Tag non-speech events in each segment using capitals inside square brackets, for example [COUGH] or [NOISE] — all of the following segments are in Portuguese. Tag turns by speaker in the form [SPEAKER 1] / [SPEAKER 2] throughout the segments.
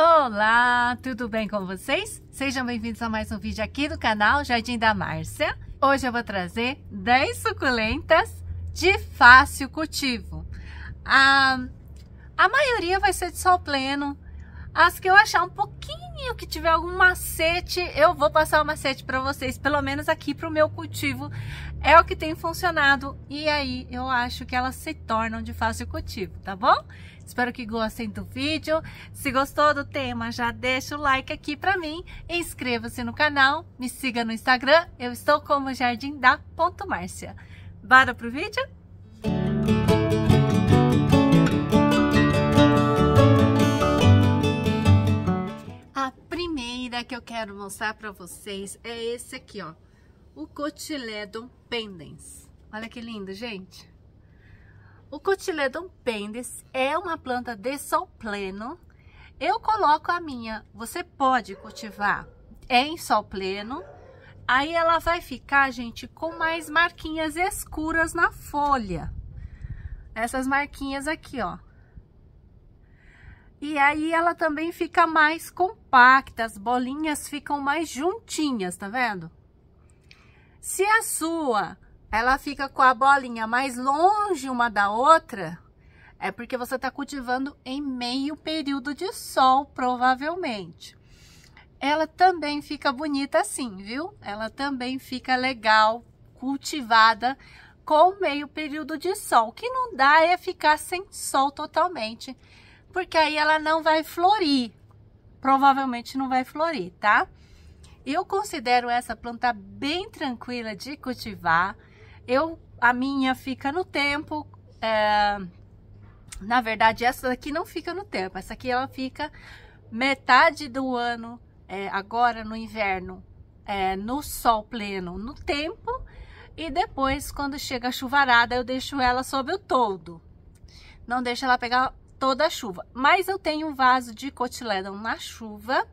[SPEAKER 1] Olá, tudo bem com vocês? Sejam bem-vindos a mais um vídeo aqui do canal Jardim da Márcia. Hoje eu vou trazer 10 suculentas de fácil cultivo. A, ah, a maioria vai ser de sol pleno. As que eu achar um pouquinho o que tiver algum macete, eu vou passar o macete para vocês, pelo menos aqui para o meu cultivo. É o que tem funcionado e aí eu acho que elas se tornam de fácil cultivo, tá bom? Espero que gostem do vídeo. Se gostou do tema, já deixa o like aqui para mim. Inscreva-se no canal, me siga no Instagram. Eu estou como Jardim jardimda.márcia. Bora pro vídeo? quero mostrar para vocês é esse aqui, ó. O Cotiledon Pendens. Olha que lindo, gente. O Cotiledon Pendens é uma planta de sol pleno. Eu coloco a minha. Você pode cultivar em sol pleno. Aí ela vai ficar, gente, com mais marquinhas escuras na folha. Essas marquinhas aqui, ó. E aí ela também fica mais compacta, as bolinhas ficam mais juntinhas, tá vendo? Se a sua, ela fica com a bolinha mais longe uma da outra, é porque você está cultivando em meio período de sol, provavelmente. Ela também fica bonita assim, viu? Ela também fica legal, cultivada com meio período de sol. O que não dá é ficar sem sol totalmente porque aí ela não vai florir. Provavelmente não vai florir, tá? Eu considero essa planta bem tranquila de cultivar. Eu, a minha fica no tempo. É... Na verdade, essa daqui não fica no tempo. Essa aqui ela fica metade do ano, é, agora no inverno, é, no sol pleno, no tempo. E depois, quando chega a chuvarada, eu deixo ela sob o todo. Não deixo ela pegar toda a chuva. Mas eu tenho um vaso de cotiledon na chuva,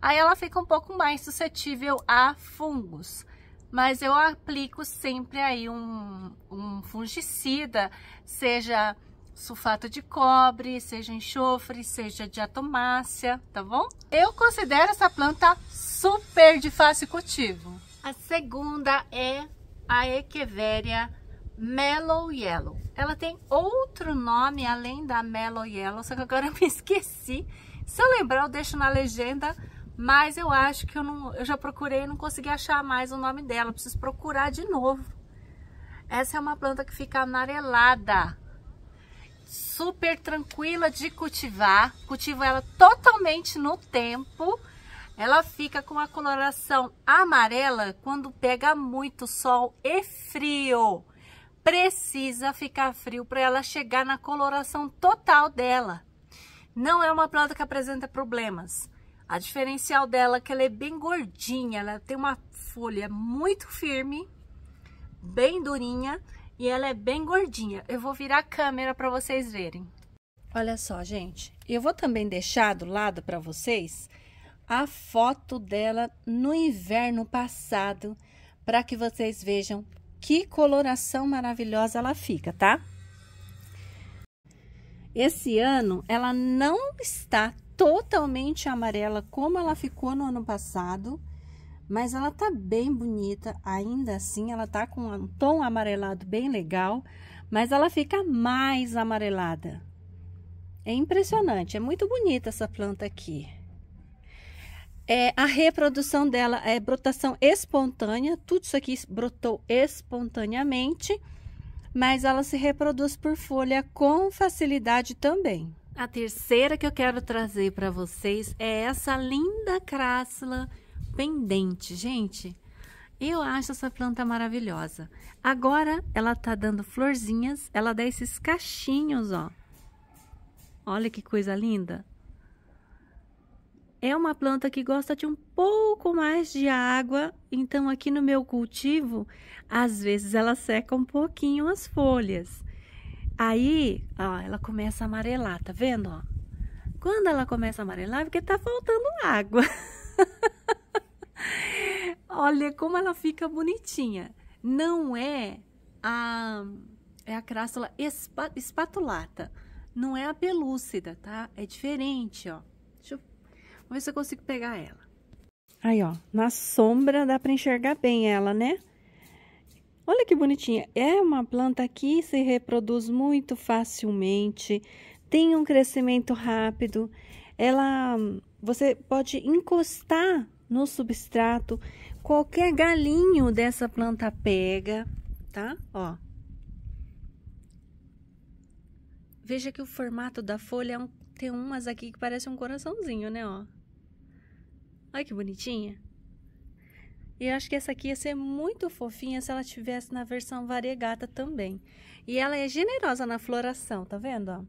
[SPEAKER 1] aí ela fica um pouco mais suscetível a fungos. Mas eu aplico sempre aí um, um fungicida, seja sulfato de cobre, seja enxofre, seja diatomácea, tá bom? Eu considero essa planta super de fácil cultivo. A segunda é a Echeveria Mellow Yellow. Ela tem outro nome além da Mellow Yellow, só que agora [LAUGHS] eu me esqueci. Se eu lembrar, eu deixo na legenda, mas eu acho que eu, não, eu já procurei e não consegui achar mais o nome dela. preciso procurar de novo. Essa é uma planta que fica amarelada, super tranquila de cultivar. Cultivo ela totalmente no tempo. Ela fica com a coloração amarela quando pega muito sol e frio precisa ficar frio para ela chegar na coloração total dela. Não é uma planta que apresenta problemas. A diferencial dela é que ela é bem gordinha, ela tem uma folha muito firme, bem durinha e ela é bem gordinha. Eu vou virar a câmera para vocês verem. Olha só, gente, eu vou também deixar do lado para vocês a foto dela no inverno passado para que vocês vejam que coloração maravilhosa ela fica, tá? Esse ano ela não está totalmente amarela como ela ficou no ano passado, mas ela tá bem bonita, ainda assim ela tá com um tom amarelado bem legal, mas ela fica mais amarelada. É impressionante, é muito bonita essa planta aqui. É, a reprodução dela é brotação espontânea, tudo isso aqui brotou espontaneamente, mas ela se reproduz por folha com facilidade também. A terceira que eu quero trazer para vocês é essa linda crássula pendente. Gente, eu acho essa planta maravilhosa. Agora ela tá dando florzinhas, ela dá esses cachinhos, ó. Olha que coisa linda. É uma planta que gosta de um pouco mais de água, então aqui no meu cultivo, às vezes ela seca um pouquinho as folhas. Aí, ó, ela começa a amarelar, tá vendo? Ó? Quando ela começa a amarelar, é porque tá faltando água. [LAUGHS] Olha como ela fica bonitinha. Não é a é a crássula espatulata, não é a pelúcida, tá? É diferente, ó. Vamos ver se eu consigo pegar ela. Aí, ó, na sombra dá pra enxergar bem ela, né? Olha que bonitinha. É uma planta que se reproduz muito facilmente, tem um crescimento rápido. Ela, você pode encostar no substrato, qualquer galinho dessa planta pega, tá? Ó. Veja que o formato da folha é um, tem umas aqui que parece um coraçãozinho, né, ó? Olha que bonitinha. E eu acho que essa aqui ia ser muito fofinha se ela tivesse na versão variegata também. E ela é generosa na floração, tá vendo, ó?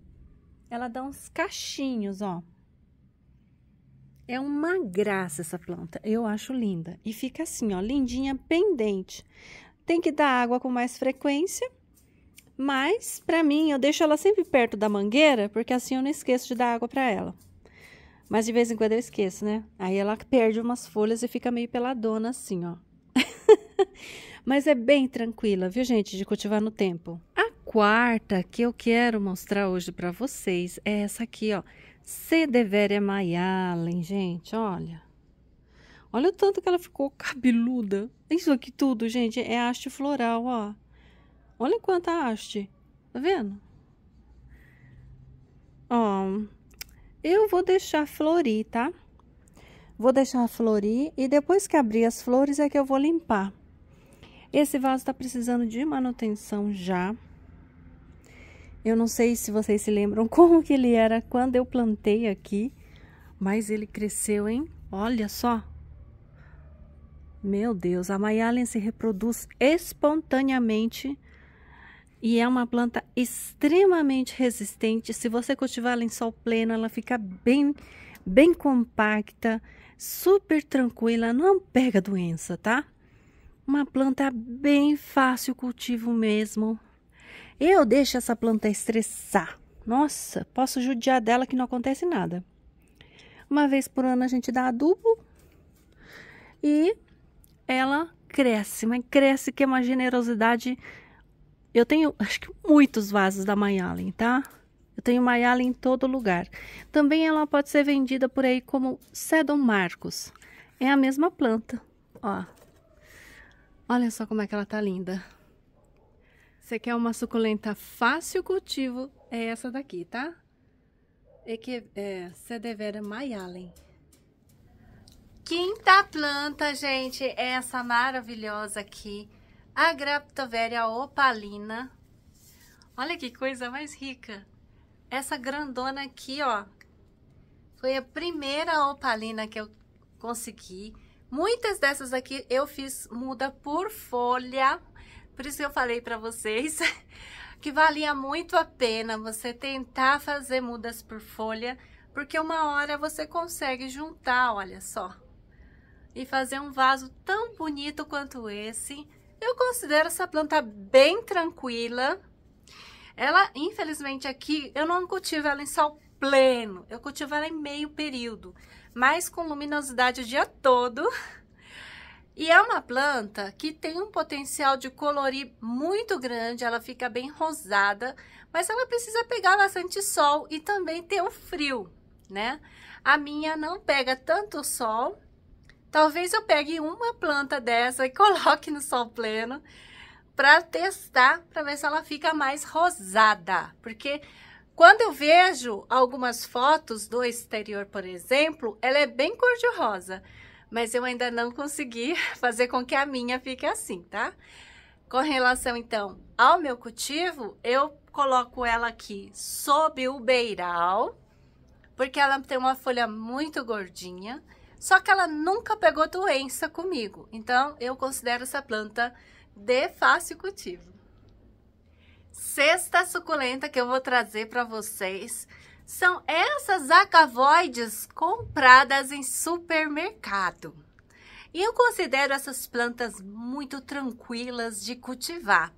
[SPEAKER 1] Ela dá uns cachinhos, ó. É uma graça essa planta, eu acho linda. E fica assim, ó, lindinha, pendente. Tem que dar água com mais frequência, mas, pra mim, eu deixo ela sempre perto da mangueira, porque assim eu não esqueço de dar água pra ela. Mas de vez em quando eu esqueço, né? Aí ela perde umas folhas e fica meio peladona assim, ó. [LAUGHS] Mas é bem tranquila, viu, gente, de cultivar no tempo. A quarta que eu quero mostrar hoje para vocês é essa aqui, ó. Cedeveria é Mayalen, gente, olha. Olha o tanto que ela ficou cabeluda. Isso aqui tudo, gente, é haste floral, ó. Olha quanta haste. Tá vendo? Ó, eu vou deixar florir, tá? Vou deixar florir e depois que abrir as flores é que eu vou limpar. Esse vaso tá precisando de manutenção já. Eu não sei se vocês se lembram [LAUGHS] como que ele era quando eu plantei aqui, mas ele cresceu, hein? Olha só. Meu Deus, a Mayalen se reproduz espontaneamente e é uma planta extremamente resistente. Se você cultivar ela em sol pleno, ela fica bem, bem compacta, super tranquila, não pega doença, tá? Uma planta bem fácil cultivo mesmo. Eu deixo essa planta estressar. Nossa, posso judiar dela que não acontece nada. Uma vez por ano a gente dá adubo e ela cresce, mas cresce que é uma generosidade eu tenho, acho que muitos vasos da Mayalen, tá? Eu tenho Mayalen em todo lugar. Também ela pode ser vendida por aí como Sedon Marcos. É a mesma planta, ó. Olha só como é que ela tá linda. Você quer uma suculenta fácil cultivo? É essa daqui, tá? É que é Cedevera Mayalen. Quinta planta, gente, é essa maravilhosa aqui a Graptoveria opalina. Olha que coisa mais rica. Essa grandona aqui, ó, foi a primeira opalina que eu consegui. Muitas dessas aqui eu fiz muda por folha, por isso que eu falei para vocês [LAUGHS] que valia muito a pena você tentar fazer mudas por folha, porque uma hora você consegue juntar, olha só, e fazer um vaso tão bonito quanto esse. Eu considero essa planta bem tranquila. Ela, infelizmente, aqui eu não cultivo ela em sol pleno, eu cultivo ela em meio período, mas com luminosidade o dia todo. E é uma planta que tem um potencial de colorir muito grande, ela fica bem rosada, mas ela precisa pegar bastante sol e também ter o um frio, né? A minha não pega tanto sol, Talvez eu pegue uma planta dessa e [LAUGHS] coloque no sol pleno para testar, para ver se ela fica mais rosada. Porque quando eu vejo algumas fotos do exterior, por exemplo, ela é bem cor-de-rosa, mas eu ainda não consegui [LAUGHS] fazer com que a minha fique assim, tá? Com relação, então, ao meu cultivo, eu coloco ela aqui sob o beiral, porque ela tem uma folha muito gordinha, só que ela nunca pegou doença comigo, então eu considero essa planta de fácil cultivo. Sexta suculenta que eu vou trazer para vocês são essas acavoides compradas em supermercado. E eu considero essas plantas muito tranquilas de cultivar.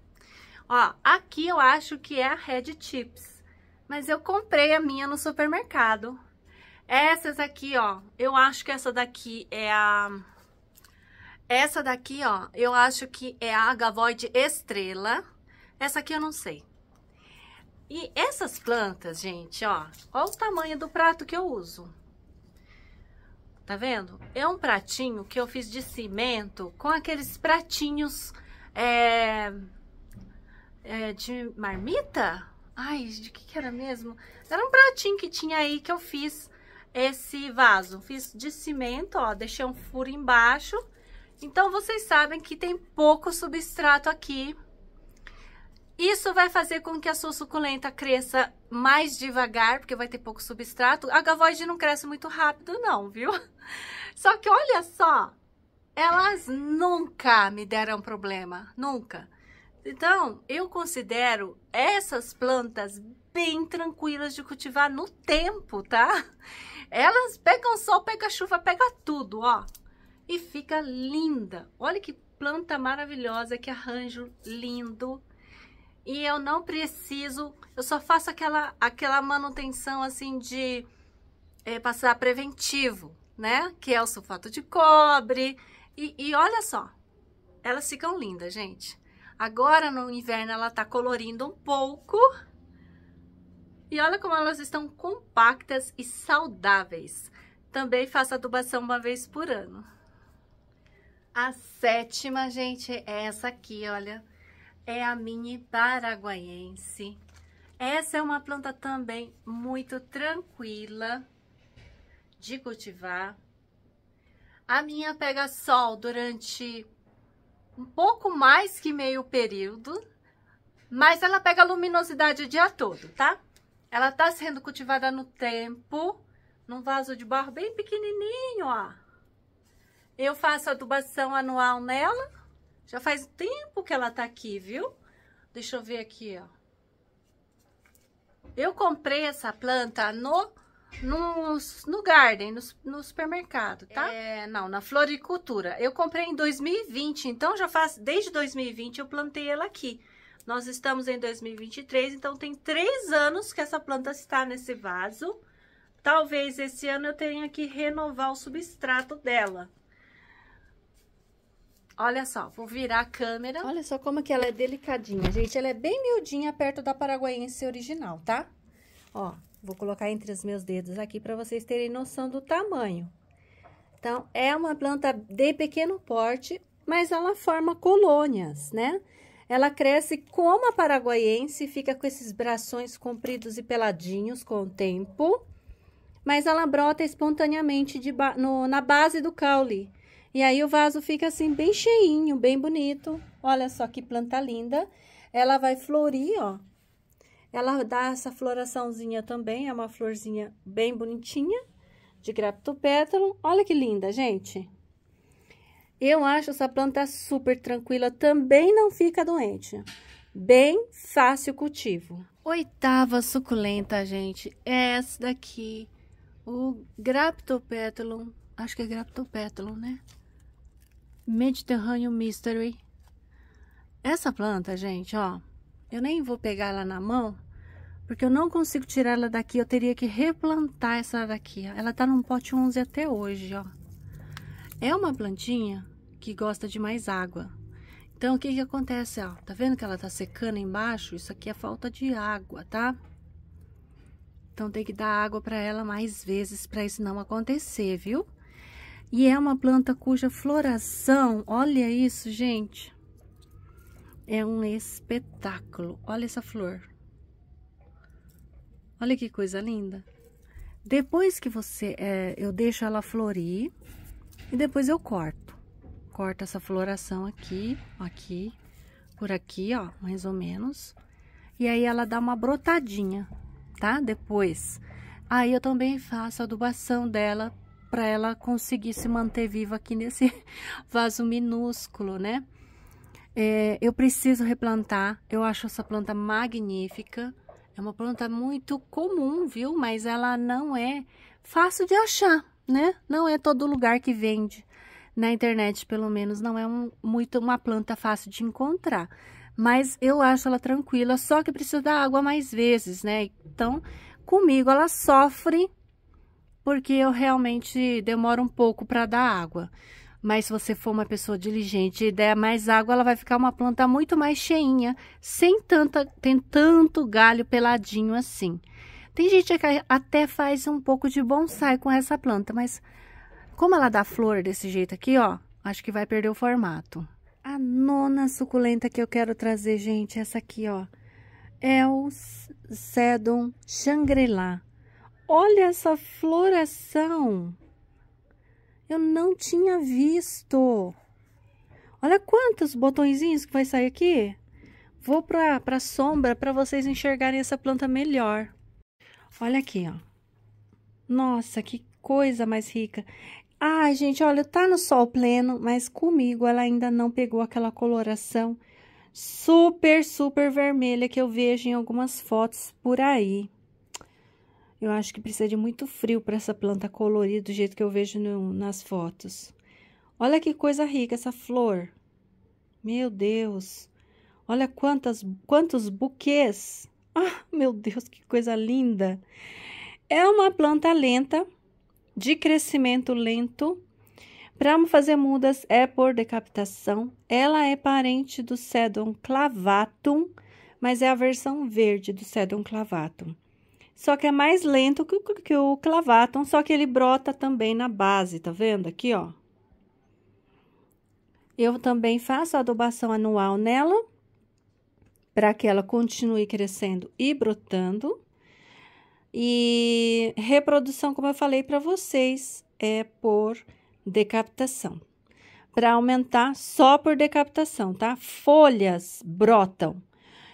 [SPEAKER 1] Ó, aqui eu acho que é a Red Chips, mas eu comprei a minha no supermercado. Essas aqui, ó, eu acho que essa daqui é a... Essa daqui, ó, eu acho que é a Agavoide Estrela. Essa aqui eu não sei. E essas plantas, gente, ó, olha o tamanho do prato que eu uso. Tá vendo? É um pratinho que eu fiz de cimento com aqueles pratinhos é, é, de marmita? Ai, de que que era mesmo? Era um pratinho que tinha aí que eu fiz esse vaso. Fiz de cimento, ó, deixei um furo embaixo. Então, vocês sabem que tem pouco substrato aqui. Isso vai fazer com que a sua suculenta cresça mais devagar, porque vai ter pouco substrato. A gavoide não cresce muito rápido, não, viu? [LAUGHS] Só que olha só, elas nunca me deram problema, nunca. Então, eu considero essas plantas bem tranquilas de cultivar no tempo, tá? Elas pegam sol, pega chuva, pega tudo, ó. E fica linda. Olha que planta maravilhosa, que arranjo lindo. E eu não preciso, eu só faço aquela, aquela manutenção assim de é, passar preventivo, né? Que é o sulfato de cobre. E, e olha só, elas ficam lindas, gente. Agora no inverno ela tá colorindo um pouco. E olha como elas estão compactas e saudáveis. Também faço adubação uma vez por ano. A sétima, gente, é essa aqui, olha. É a mini paraguaiense. Essa é uma planta também muito tranquila de cultivar. A minha pega sol durante um pouco mais que meio período, mas ela pega luminosidade o dia todo, tá? Ela tá sendo cultivada no tempo, num vaso de barro bem pequenininho, ó. Eu faço adubação anual nela, já faz tempo que ela tá aqui, viu? Deixa eu ver aqui, ó. Eu comprei essa planta no no, no Garden, no, no, supermercado, tá? É, não, na floricultura. Eu comprei em 2020, então já faz. Desde 2020 eu plantei ela aqui. Nós estamos em 2023, então tem três anos que essa planta está nesse vaso. Talvez esse ano eu tenha que renovar o substrato dela. Olha só, vou virar a câmera. Olha só como que ela é delicadinha, gente. Ela é bem miudinha perto da paraguaiense original, tá? Ó, Vou colocar entre os meus dedos aqui para vocês terem noção do tamanho. Então, é uma planta de pequeno porte, mas ela forma colônias, né? Ela cresce como a paraguaiense, fica com esses brações compridos e peladinhos com o tempo, mas ela brota espontaneamente ba no, na base do caule. E aí o vaso fica assim bem cheinho, bem bonito. Olha só que planta linda. Ela vai florir, ó, ela dá essa floraçãozinha também, é uma florzinha bem bonitinha, de Graptopetalum Olha que linda, gente! Eu acho essa planta super tranquila, também não fica doente. Bem fácil cultivo. Oitava suculenta, gente, é essa daqui, o Graptopetalum acho que é Graptopetalum né? Mediterrâneo Mystery. Essa planta, gente, ó, eu nem vou pegar ela na mão, porque eu não consigo tirar ela daqui, eu teria que replantar essa daqui, ó. Ela tá num pote 11 até hoje, ó. É uma plantinha que gosta de mais água. Então, o que que acontece, ó? Tá vendo que ela tá secando embaixo? Isso aqui é falta de água, tá? Então, tem que dar água para ela mais vezes para isso não acontecer, viu? E é uma planta cuja floração, olha isso, gente. É um espetáculo. Olha essa flor. Olha que coisa linda. Depois que você... É, eu deixo ela florir e depois eu corto. Corto essa floração aqui, aqui, por aqui, ó, mais ou menos. E aí ela dá uma brotadinha, tá? Depois. Aí eu também faço a adubação dela para ela conseguir se manter viva aqui [LAUGHS] nesse vaso minúsculo, né? É, eu preciso replantar, eu acho essa planta magnífica. É uma planta muito comum, viu? Mas ela não é fácil de achar, né? Não é todo lugar que vende. Na internet, pelo menos, não é um, muito uma planta fácil de encontrar. Mas eu acho ela tranquila, só que precisa da água mais vezes, né? Então, comigo ela sofre porque eu realmente demoro um pouco para dar água. Mas se você for uma pessoa diligente e der mais água, ela vai ficar uma planta muito mais cheinha, sem tanta, tem tanto galho peladinho assim. Tem gente que até faz um pouco de bonsai com essa planta, mas como ela dá flor desse jeito aqui, ó, acho que vai perder o formato. A nona suculenta que eu quero trazer, gente, essa aqui, ó, é o Sedum Shangri-La. Olha essa floração! Eu não tinha visto. Olha quantos botõezinhos que vai sair aqui. Vou para a sombra para vocês enxergarem essa planta melhor. Olha aqui, ó. Nossa, que coisa mais rica. Ai, gente, olha, tá no sol pleno, mas comigo ela ainda não pegou aquela coloração super, super vermelha que eu vejo em algumas fotos por aí. Eu acho que precisa de muito frio para essa planta colorir do jeito que eu vejo no, nas fotos. Olha que coisa rica essa flor. Meu Deus. Olha quantas, quantos buquês. Ah, meu Deus, que coisa linda. É uma planta lenta, de crescimento lento. Para fazer mudas é por decapitação. Ela é parente do Sedum clavatum, mas é a versão verde do Sedum clavatum só que é mais lento que o, que o só que ele brota também na base, tá vendo? Aqui, ó. Eu também faço adubação anual nela, para que ela continue crescendo e brotando. E reprodução, como eu falei para vocês, é por decapitação. Para aumentar, só por decapitação, tá? Folhas brotam.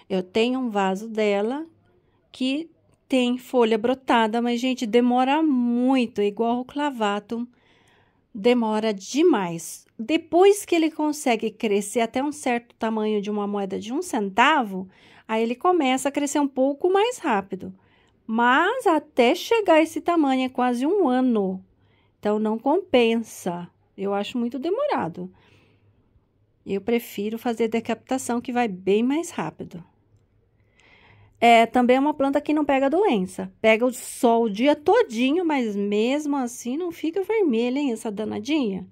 [SPEAKER 1] Eu tenho um vaso dela que tem folha brotada, mas, gente, demora muito, é igual o clavato, demora demais. Depois que ele consegue crescer até um certo tamanho de uma moeda de um centavo, aí ele começa a crescer um pouco mais rápido. Mas até chegar a esse tamanho é quase um ano. Então, não compensa. Eu acho muito demorado. Eu prefiro fazer decapitação, que vai bem mais rápido. É, também é uma planta que não pega doença. Pega o sol o dia todinho, mas mesmo assim não fica vermelha, hein, essa danadinha.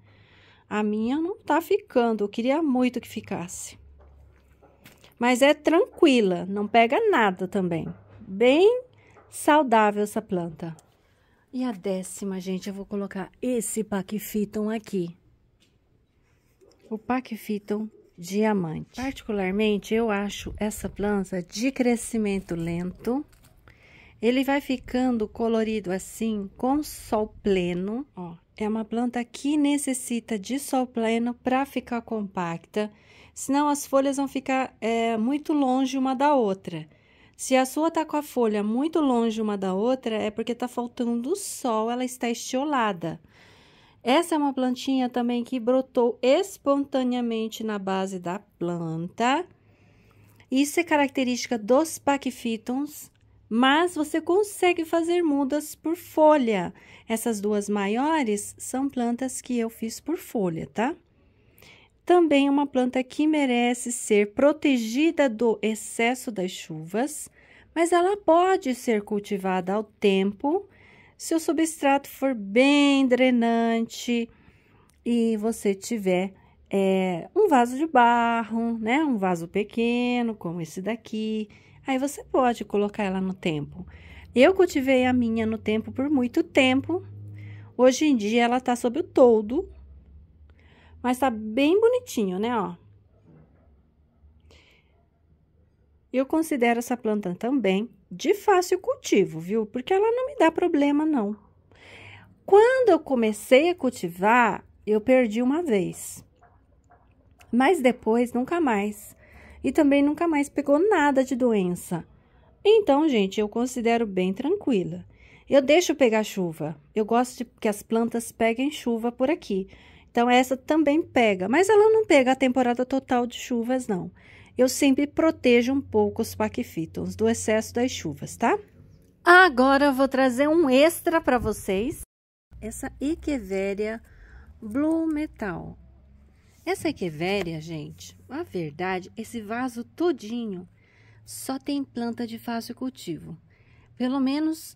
[SPEAKER 1] A minha não tá ficando, eu queria muito que ficasse. Mas é tranquila, não pega nada também. Bem saudável essa planta. E a décima, gente, eu vou colocar esse pacifiton aqui. O pacifiton diamante. Particularmente, eu acho essa planta de crescimento lento. Ele vai ficando colorido assim com sol pleno. Ó, é uma planta que necessita de sol pleno para ficar compacta, senão as folhas vão ficar é, muito longe uma da outra. Se a sua tá com a folha muito longe uma da outra, é porque tá faltando sol, ela está estiolada. Essa é uma plantinha também que brotou espontaneamente na base da planta. Isso é característica dos pacifitons, mas você consegue fazer mudas por folha. Essas duas maiores são plantas que eu fiz por folha, tá? Também é uma planta que merece ser protegida do excesso das chuvas, mas ela pode ser cultivada ao tempo se o substrato for bem drenante e você tiver é, um vaso de barro, né? Um vaso pequeno, como esse daqui, aí você pode colocar ela no tempo. Eu cultivei a minha no tempo por muito tempo. Hoje em dia ela tá sob o toldo, mas tá bem bonitinho, né, ó? Eu considero essa planta também de fácil cultivo, viu? Porque ela não me dá problema, não. Quando eu comecei a cultivar, eu perdi uma vez. Mas depois, nunca mais. E também nunca mais pegou nada de doença. Então, gente, eu considero bem tranquila. Eu deixo pegar chuva. Eu gosto de que as plantas peguem chuva por aqui. Então, essa também pega, mas ela não pega a temporada total de chuvas, não eu sempre protejo um pouco os paquifitons do excesso das chuvas, tá? Agora eu vou trazer um extra para vocês. Essa Echeveria Blue Metal. Essa Echeveria, gente, a verdade, esse vaso todinho só tem planta de fácil cultivo. Pelo menos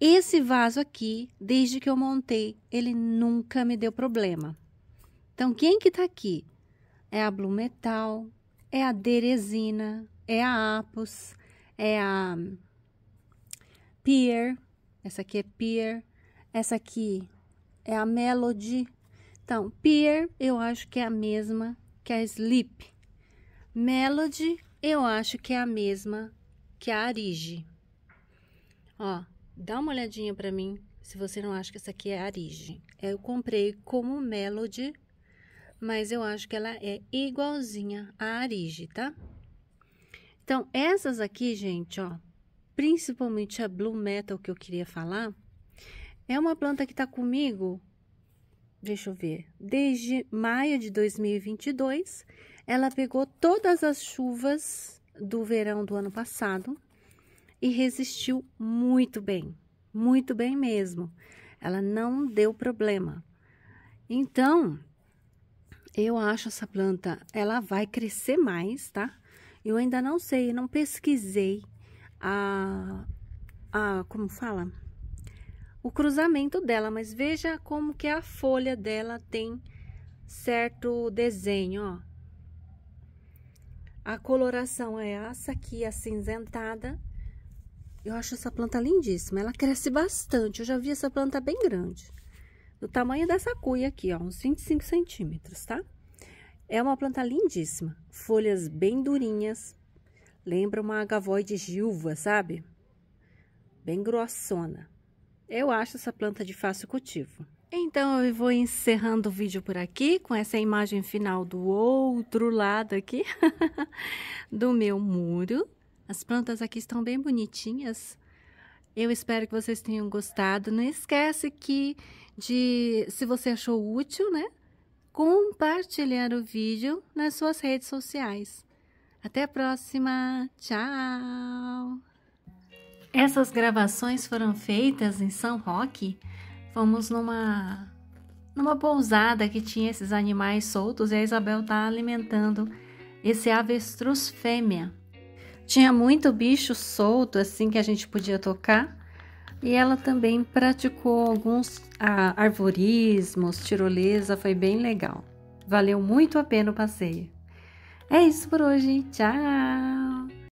[SPEAKER 1] esse vaso aqui, desde que eu montei, ele nunca me deu problema. Então, quem que tá aqui? É a Blue Metal, é a Derezina, é a apus, é a Pier, essa aqui é Pier, essa aqui é a melody. Então, Pier eu acho que é a mesma que a sleep. Melody eu acho que é a mesma que a arige. Ó, dá uma olhadinha para mim se você não acha que essa aqui é arige. Eu comprei como melody mas eu acho que ela é igualzinha à Arige, tá? Então, essas aqui, gente, ó, principalmente a Blue Metal que eu queria falar, é uma planta que tá comigo, deixa eu ver, desde maio de 2022. Ela pegou todas as chuvas do verão do ano passado e resistiu muito bem, muito bem mesmo. Ela não deu problema. Então, eu acho essa planta, ela vai crescer mais, tá? Eu ainda não sei, não pesquisei a, a como fala? O cruzamento dela, mas veja como que a folha dela tem certo desenho, ó. A coloração é essa aqui, acinzentada. Eu acho essa planta lindíssima, ela cresce bastante, eu já vi essa planta bem grande do tamanho dessa cuia aqui, ó, uns 25 centímetros, tá? É uma planta lindíssima, folhas bem durinhas, lembra uma de gilva, sabe? Bem grossona. Eu acho essa planta de fácil cultivo. Então, eu vou encerrando o vídeo por aqui, com essa imagem final do outro lado aqui, [LAUGHS] do meu muro. As plantas aqui estão bem bonitinhas, eu espero que vocês tenham gostado. Não esquece que de se você achou útil, né? Compartilhar o vídeo nas suas redes sociais. Até a próxima. Tchau. Essas gravações foram feitas em São Roque. Fomos numa numa pousada que tinha esses animais soltos e a Isabel tá alimentando esse avestruz fêmea. Tinha muito bicho solto assim que a gente podia tocar. E ela também praticou alguns ah, arvorismos, tirolesa, foi bem legal. Valeu muito a pena o passeio. É isso por hoje. Tchau!